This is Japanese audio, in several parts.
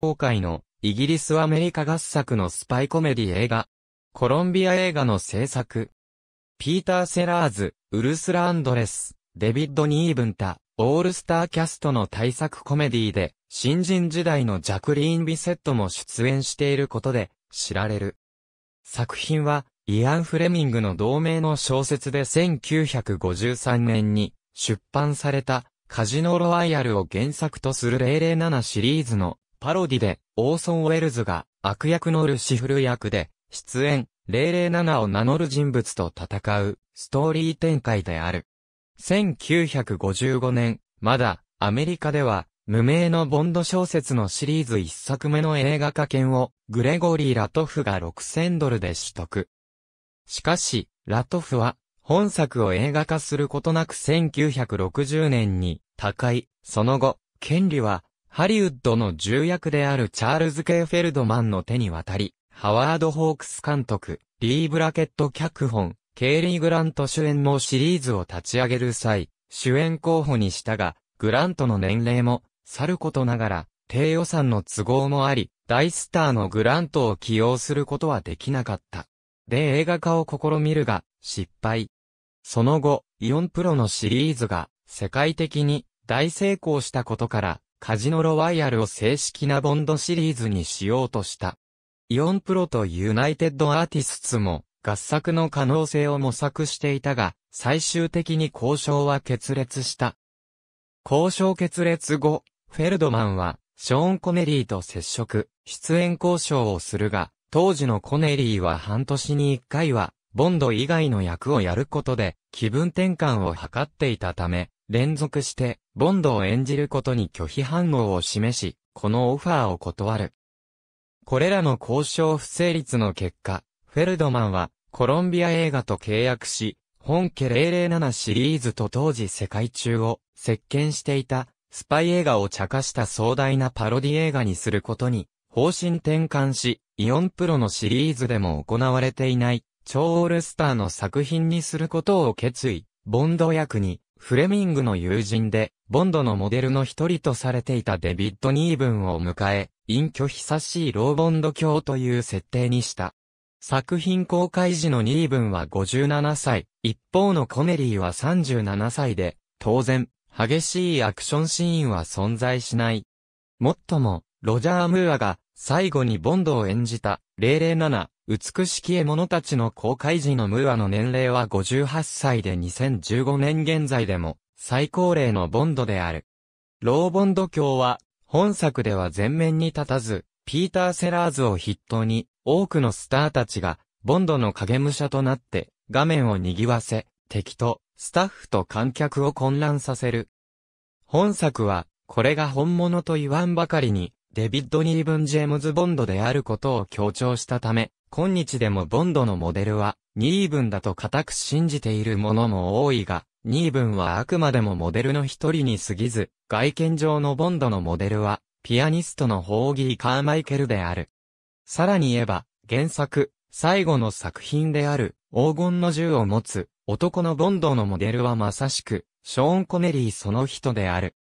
公開のイギリス・アメリカ合作のスパイコメディ映画。コロンビア映画の制作。ピーター・セラーズ、ウルスラ・アンドレス、デビッド・ニーブンタ、オールスターキャストの大作コメディで、新人時代のジャクリーン・ビセットも出演していることで知られる。作品は、イアン・フレミングの同名の小説で1953年に出版されたカジノ・ロワイヤルを原作とする007シリーズのパロディで、オーソン・ウェルズが悪役のルシフル役で、出演、007を名乗る人物と戦う、ストーリー展開である。1955年、まだ、アメリカでは、無名のボンド小説のシリーズ1作目の映画化権を、グレゴリー・ラトフが6000ドルで取得。しかし、ラトフは、本作を映画化することなく1960年に、他界、その後、権利は、ハリウッドの重役であるチャールズ・ケイフェルドマンの手に渡り、ハワード・ホークス監督、リー・ブラケット脚本、ケイリー・グラント主演のシリーズを立ち上げる際、主演候補にしたが、グラントの年齢も、さることながら、低予算の都合もあり、大スターのグラントを起用することはできなかった。で映画化を試みるが、失敗。その後、イオンプロのシリーズが、世界的に大成功したことから、カジノロワイヤルを正式なボンドシリーズにしようとした。イオンプロとユナイテッドアーティストも合作の可能性を模索していたが、最終的に交渉は決裂した。交渉決裂後、フェルドマンは、ショーン・コネリーと接触、出演交渉をするが、当時のコネリーは半年に一回は、ボンド以外の役をやることで、気分転換を図っていたため、連続して、ボンドを演じることに拒否反応を示し、このオファーを断る。これらの交渉不成立の結果、フェルドマンは、コロンビア映画と契約し、本家007シリーズと当時世界中を席巻していた、スパイ映画を茶化した壮大なパロディ映画にすることに、方針転換し、イオンプロのシリーズでも行われていない、超オールスターの作品にすることを決意、ボンド役に、フレミングの友人で、ボンドのモデルの一人とされていたデビッド・ニーブンを迎え、隠居久しいローボンド教という設定にした。作品公開時のニーブンは57歳、一方のコメリーは37歳で、当然、激しいアクションシーンは存在しない。もっとも、ロジャー・ムーアが最後にボンドを演じた007美しき獲物たちの公開時のムーアの年齢は58歳で2015年現在でも最高齢のボンドである。ローボンド教は本作では前面に立たず、ピーター・セラーズを筆頭に多くのスターたちがボンドの影武者となって画面を賑わせ、敵とスタッフと観客を混乱させる。本作はこれが本物と言わんばかりにデビッド・ニーブン・ジェームズ・ボンドであることを強調したため、今日でもボンドのモデルは、ニーブンだと固く信じている者も多いが、ニーブンはあくまでもモデルの一人に過ぎず、外見上のボンドのモデルは、ピアニストのホーギー・カーマイケルである。さらに言えば、原作、最後の作品である、黄金の銃を持つ、男のボンドのモデルはまさしく、ショーン・コネリーその人である。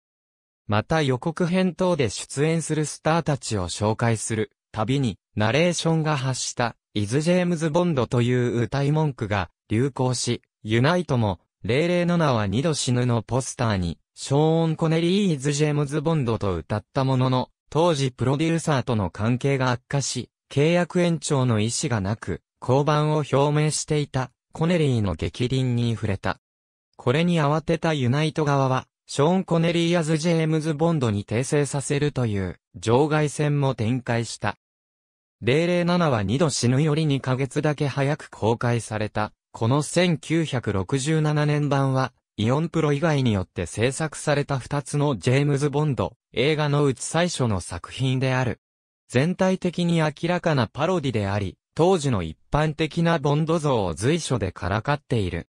また予告編等で出演するスターたちを紹介する旅に、ナレーションが発した、イズ・ジェームズ・ボンドという歌い文句が流行し、ユナイトも、00の名は二度死ぬのポスターに、ショーン・コネリー・イズ・ジェームズ・ボンドと歌ったものの、当時プロデューサーとの関係が悪化し、契約延長の意思がなく、降板を表明していた、コネリーの激凛に触れた。これに慌てたユナイト側は、ショーン・コネリー・アズ・ジェームズ・ボンドに訂正させるという、場外戦も展開した。007は2度死ぬより2ヶ月だけ早く公開された。この1967年版は、イオンプロ以外によって制作された2つのジェームズ・ボンド映画のうち最初の作品である。全体的に明らかなパロディであり、当時の一般的なボンド像を随所でからかっている。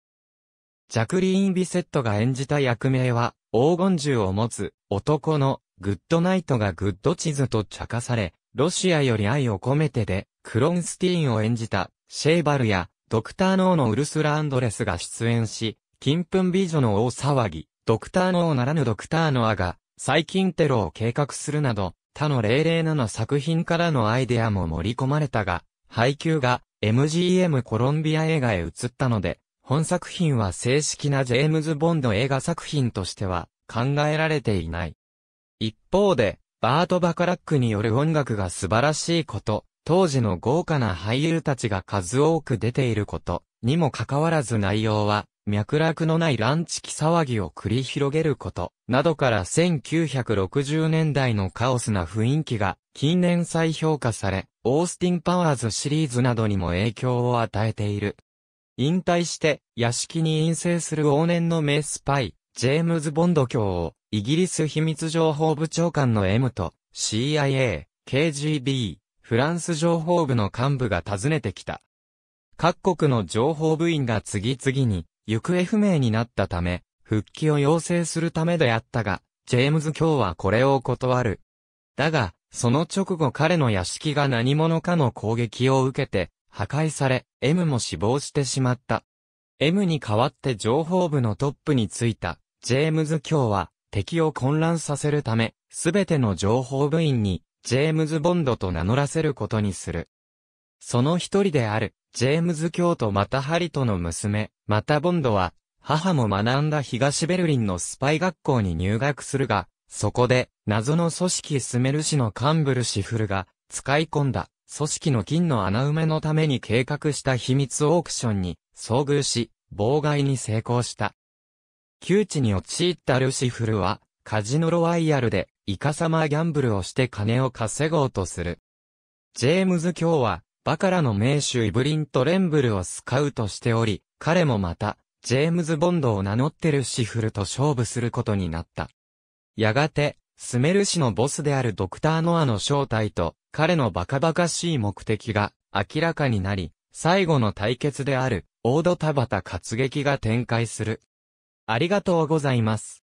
ジャクリーン・ビセットが演じた役名は、黄金銃を持つ男のグッドナイトがグッド地図と茶化され、ロシアより愛を込めてで、クロンスティーンを演じた、シェーバルや、ドクターノーのウルスラ・アンドレスが出演し、金粉美女の大騒ぎ、ドクターノーならぬドクターノアが、最近テロを計画するなど、他の007作品からのアイデアも盛り込まれたが、配給が MGM コロンビア映画へ移ったので、本作品は正式なジェームズ・ボンド映画作品としては考えられていない。一方で、バート・バカラックによる音楽が素晴らしいこと、当時の豪華な俳優たちが数多く出ていること、にもかかわらず内容は、脈絡のないランチ騒ぎを繰り広げること、などから1960年代のカオスな雰囲気が近年再評価され、オースティン・パワーズシリーズなどにも影響を与えている。引退して、屋敷に陰性する往年の名スパイ、ジェームズ・ボンド卿をイギリス秘密情報部長官の M と CIA、KGB、フランス情報部の幹部が訪ねてきた。各国の情報部員が次々に行方不明になったため、復帰を要請するためであったが、ジェームズ今日はこれを断る。だが、その直後彼の屋敷が何者かの攻撃を受けて、破壊され、M も死亡してしまった。M に代わって情報部のトップについた、ジェームズ卿は、敵を混乱させるため、すべての情報部員に、ジェームズ・ボンドと名乗らせることにする。その一人である、ジェームズ・教都。またハリトの娘、またボンドは、母も学んだ東ベルリンのスパイ学校に入学するが、そこで、謎の組織スメル氏のカンブルシフルが、使い込んだ、組織の金の穴埋めのために計画した秘密オークションに、遭遇し、妨害に成功した。窮地に陥ったルシフルは、カジノロワイヤルで、イカサマギャンブルをして金を稼ごうとする。ジェームズ卿は、バカラの名手イブリント・レンブルをスカウトしており、彼もまた、ジェームズ・ボンドを名乗ってルシフルと勝負することになった。やがて、スメル氏のボスであるドクター・ノアの正体と、彼のバカバカしい目的が明らかになり、最後の対決である、オード・タバタ活劇が展開する。ありがとうございます。